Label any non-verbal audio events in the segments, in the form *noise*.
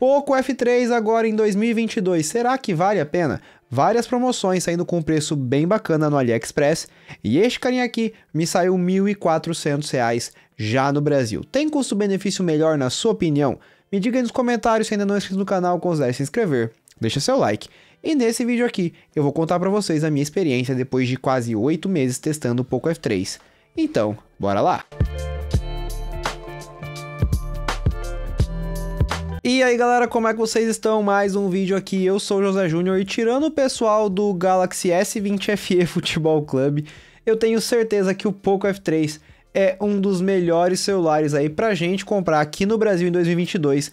Poco F3 agora em 2022, será que vale a pena? Várias promoções saindo com um preço bem bacana no AliExpress e este carinha aqui me saiu R$ 1.400 já no Brasil. Tem custo-benefício melhor na sua opinião? Me diga aí nos comentários se ainda não é inscrito no canal, considere se inscrever, deixa seu like. E nesse vídeo aqui eu vou contar para vocês a minha experiência depois de quase 8 meses testando o Poco F3. Então, bora lá! Música E aí galera, como é que vocês estão? Mais um vídeo aqui, eu sou o José Júnior e tirando o pessoal do Galaxy S20 FE *laughs* Futebol Club, eu tenho certeza que o Poco F3 é um dos melhores celulares aí pra gente comprar aqui no Brasil em 2022,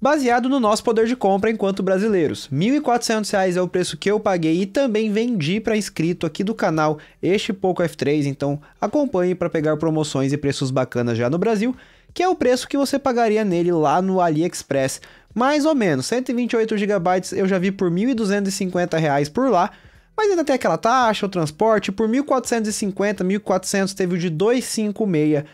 baseado no nosso poder de compra enquanto brasileiros. R$ 1.400 é o preço que eu paguei e também vendi para inscrito aqui do canal este Poco F3, então acompanhe para pegar promoções e preços bacanas já no Brasil que é o preço que você pagaria nele lá no AliExpress. Mais ou menos, 128 GB eu já vi por R$ 1.250 reais por lá, mas ainda tem aquela taxa, o transporte, por 1.450, 1.400 teve o de 256.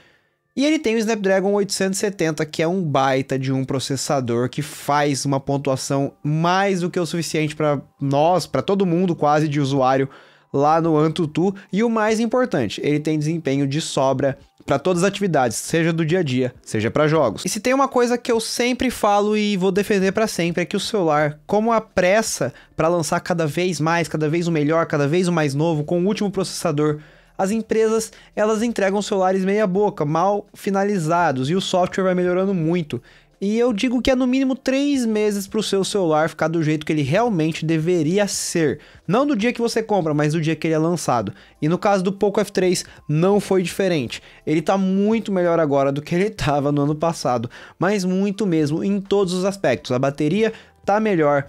E ele tem o Snapdragon 870, que é um baita de um processador que faz uma pontuação mais do que o suficiente para nós, para todo mundo quase de usuário lá no Antutu. E o mais importante, ele tem desempenho de sobra para todas as atividades, seja do dia a dia, seja para jogos. E se tem uma coisa que eu sempre falo e vou defender para sempre é que o celular, como a pressa para lançar cada vez mais, cada vez o melhor, cada vez o mais novo, com o último processador, as empresas elas entregam celulares meia boca, mal finalizados e o software vai melhorando muito. E eu digo que é no mínimo três meses para o seu celular ficar do jeito que ele realmente deveria ser. Não do dia que você compra, mas do dia que ele é lançado. E no caso do Poco F3 não foi diferente. Ele está muito melhor agora do que ele estava *laughs* no ano passado, mas muito mesmo em todos os aspectos. A bateria está melhor,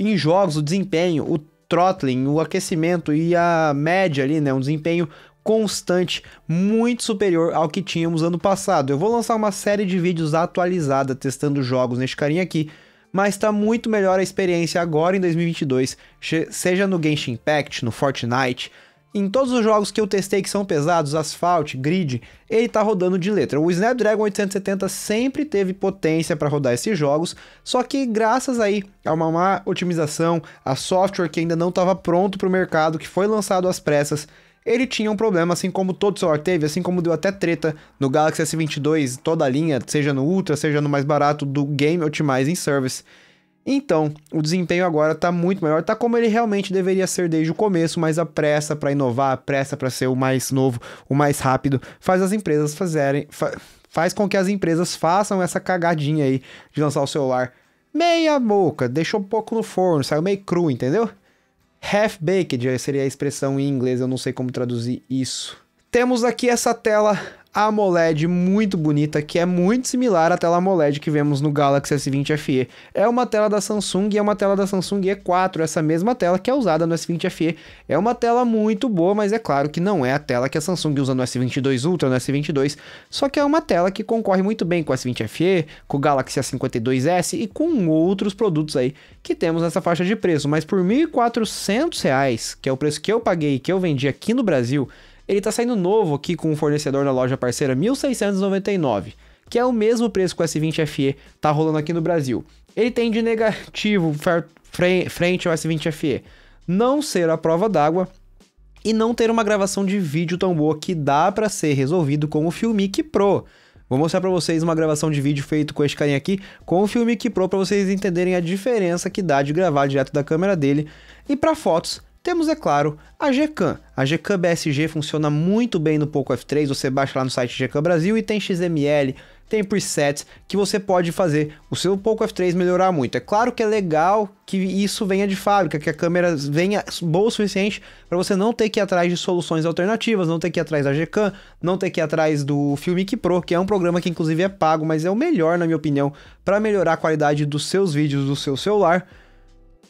em jogos o desempenho, o throttling, o aquecimento e a média ali, né, um desempenho constante, muito superior ao que tínhamos ano passado. Eu vou lançar uma série de vídeos atualizada testando jogos neste carinha aqui, mas está muito melhor a experiência agora em 2022, seja no Genshin Impact, no Fortnite, em todos os jogos que eu testei que são pesados, Asphalt, Grid, ele tá rodando de letra. O Snapdragon 870 sempre teve potência para rodar esses jogos, só que graças aí a uma má otimização, a software que ainda não estava pronto para o mercado, que foi lançado às pressas, ele tinha um problema, assim como todo celular teve, assim como deu até treta no Galaxy S22, toda a linha, seja no Ultra, seja no mais barato, do Game Optimizing Service. Então, o desempenho agora está muito melhor, está como ele realmente deveria ser desde o começo, mas a pressa para inovar, a pressa para ser o mais novo, o mais rápido, faz as empresas fazerem, fa faz com que as empresas façam essa cagadinha aí de lançar o celular meia boca, deixou pouco no forno, saiu meio cru, entendeu? Half-baked seria a expressão em inglês, eu não sei como traduzir isso. Temos aqui essa tela AMOLED muito bonita, que é muito similar à tela AMOLED que vemos no Galaxy S20 FE. É uma tela da Samsung e é uma tela da Samsung E4, essa mesma tela que é usada no S20 FE. É uma tela muito boa, mas é claro que não é a tela que a Samsung usa no S22 Ultra, no S22, só que é uma tela que concorre muito bem com o S20 FE, com o Galaxy A52s e com outros produtos aí que temos nessa faixa de preço, mas por R$ 1.400, que é o preço que eu paguei e que eu vendi aqui no Brasil, ele está saindo novo aqui com o fornecedor na loja parceira 1699, que é o mesmo preço que o S20 FE está rolando aqui no Brasil. Ele tem de negativo frente ao S20 FE não ser a prova d'água e não ter uma gravação de vídeo tão boa que dá para ser resolvido com o Filmic Pro. Vou mostrar para vocês uma gravação de vídeo feito com este carinha aqui, com o Filmic Pro, para vocês entenderem a diferença que dá de gravar direto da câmera dele. E para fotos, temos, é claro, a GCAM. A GCAM BSG funciona muito bem no Poco F3, você baixa lá no site GCAM Brasil e tem XML, tem presets que você pode fazer o seu Poco F3 melhorar muito. É claro que é legal que isso venha de fábrica, que a câmera venha boa o suficiente para você não ter que ir atrás de soluções alternativas, não ter que ir atrás da GCAM, não ter que ir atrás do Filmic Pro, que é um programa que inclusive é pago, mas é o melhor na minha opinião para melhorar a qualidade dos seus vídeos do seu celular.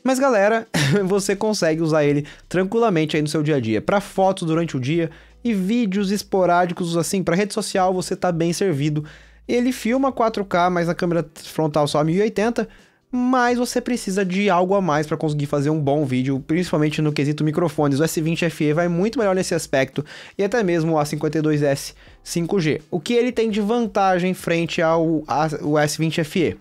Mas galera, *laughs* você consegue usar ele tranquilamente aí no seu dia a dia, para fotos durante o dia e vídeos esporádicos assim, para rede social você tá bem servido. Ele filma 4K, mas a câmera frontal só 1080, mas você precisa de algo a mais para conseguir fazer um bom vídeo, principalmente no quesito microfones. O S20 FE vai muito melhor nesse aspecto e até mesmo o A52S 5G. O que ele tem de vantagem frente ao S20 FE?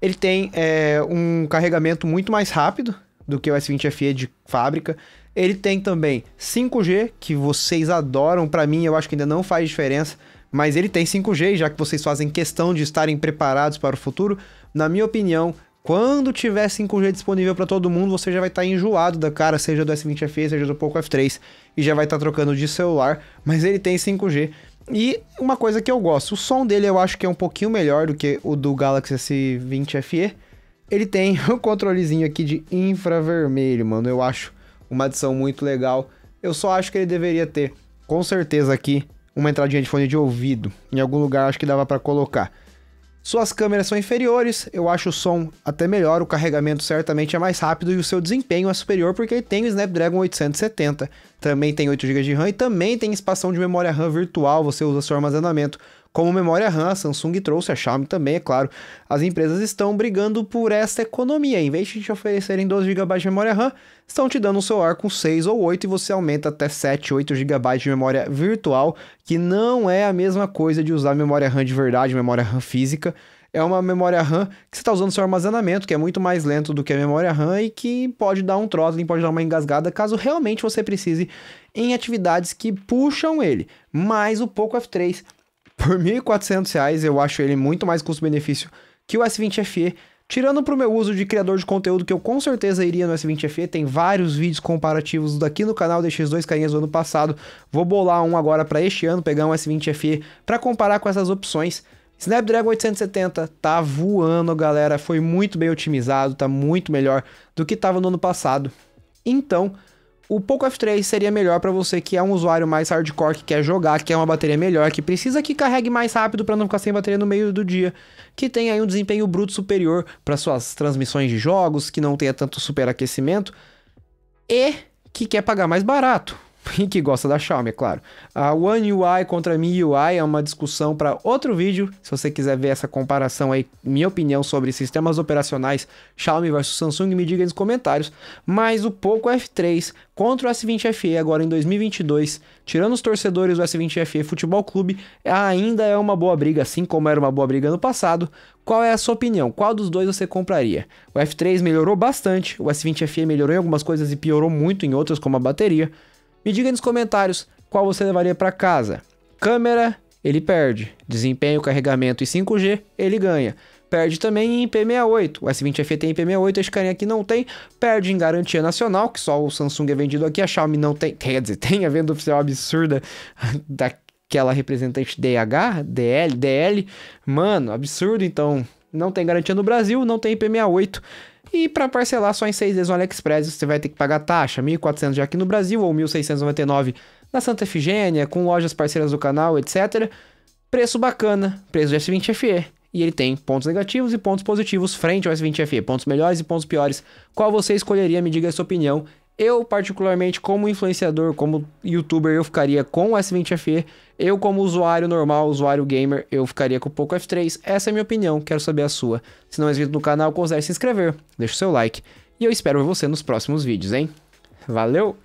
Ele tem é, um carregamento muito mais rápido do que o S20 FE de fábrica. Ele tem também 5G, que vocês adoram, para mim eu acho que ainda não faz diferença, mas ele tem 5G, já que vocês fazem questão de estarem preparados para o futuro. Na minha opinião, quando tiver 5G disponível para todo mundo, você já vai estar tá enjoado da cara, seja do S20 FE, seja do Poco F3, e já vai estar tá trocando de celular, mas ele tem 5G. E uma coisa que eu gosto, o som dele eu acho que é um pouquinho melhor do que o do Galaxy S20 FE. Ele tem o *laughs* um controlezinho aqui de infravermelho, mano. Eu acho uma adição muito legal. Eu só acho que ele deveria ter, com certeza aqui, uma entradinha de fone de ouvido. Em algum lugar acho que dava para colocar. Suas câmeras são inferiores, eu acho o som até melhor, o carregamento certamente é mais rápido e o seu desempenho é superior porque ele tem o Snapdragon 870. Também tem 8GB de RAM e também tem expansão de memória RAM virtual, você usa seu armazenamento. Como memória RAM, a Samsung trouxe, a Xiaomi também, é claro. As empresas estão brigando por essa economia. Em vez de te oferecerem 12 GB de memória RAM, estão te dando um celular com 6 ou 8 e você aumenta até 7, 8 GB de memória virtual, que não é a mesma coisa de usar memória RAM de verdade, memória RAM física é uma memória RAM que você está usando seu armazenamento, que é muito mais lento do que a memória RAM e que pode dar um throttling, pode dar uma engasgada, caso realmente você precise em atividades que puxam ele. Mas o Poco F3 por R$ 1.400 eu acho ele muito mais custo-benefício que o S20 FE, tirando para o meu uso de criador de conteúdo que eu com certeza iria no S20 FE, tem vários vídeos comparativos daqui no canal, deixei os dois carinhas do ano passado, vou bolar um agora para este ano, pegar um S20 FE para comparar com essas opções. Snapdragon 870 tá voando, galera, foi muito bem otimizado, tá muito melhor do que estava no ano passado. Então, o Poco F3 seria melhor para você que é um usuário mais hardcore, que quer jogar, que quer uma bateria melhor, que precisa que carregue mais rápido para não ficar sem bateria no meio do dia, que tem aí um desempenho bruto superior para suas transmissões de jogos, que não tenha tanto superaquecimento e que quer pagar mais barato e que gosta da Xiaomi, é claro. A One UI contra a MIUI é uma discussão para outro vídeo. Se você quiser ver essa comparação aí, minha opinião sobre sistemas operacionais Xiaomi versus Samsung, me diga nos comentários. Mas o Poco F3 contra o S20 FE agora em 2022, tirando os torcedores do S20 FE Futebol Clube, ainda é uma boa briga, assim como era uma boa briga no passado. Qual é a sua opinião? Qual dos dois você compraria? O F3 melhorou bastante, o S20 FE melhorou em algumas coisas e piorou muito em outras, como a bateria. Me diga nos comentários qual você levaria para casa. Câmera, ele perde. Desempenho, carregamento e 5G, ele ganha. Perde também em IP68. O S20FE tem IP68, esse carinha aqui não tem. Perde em garantia nacional, que só o Samsung é vendido aqui. A Xiaomi não tem. Quer dizer, *laughs* tem a venda oficial absurda *laughs* daquela representante DH, DL, DL. Mano, absurdo. Então, não tem garantia no Brasil, não tem IP68. E para parcelar só em seis vezes no AliExpress, você vai ter que pagar taxa, 1.400 já aqui no Brasil ou 1.699 na Santa Efigênia, com lojas parceiras do canal, etc. Preço bacana, preço de S20 FE. E ele tem pontos negativos e pontos positivos frente ao S20 FE, pontos melhores e pontos piores. Qual você escolheria? Me diga a sua opinião. Eu, particularmente, como influenciador, como youtuber, eu ficaria com o S20 FE. Eu, como usuário normal, usuário gamer, eu ficaria com o Poco F3. Essa é a minha opinião, quero saber a sua. Se não é inscrito no canal, considere se inscrever, deixa o seu like. E eu espero ver você nos próximos vídeos, hein? Valeu!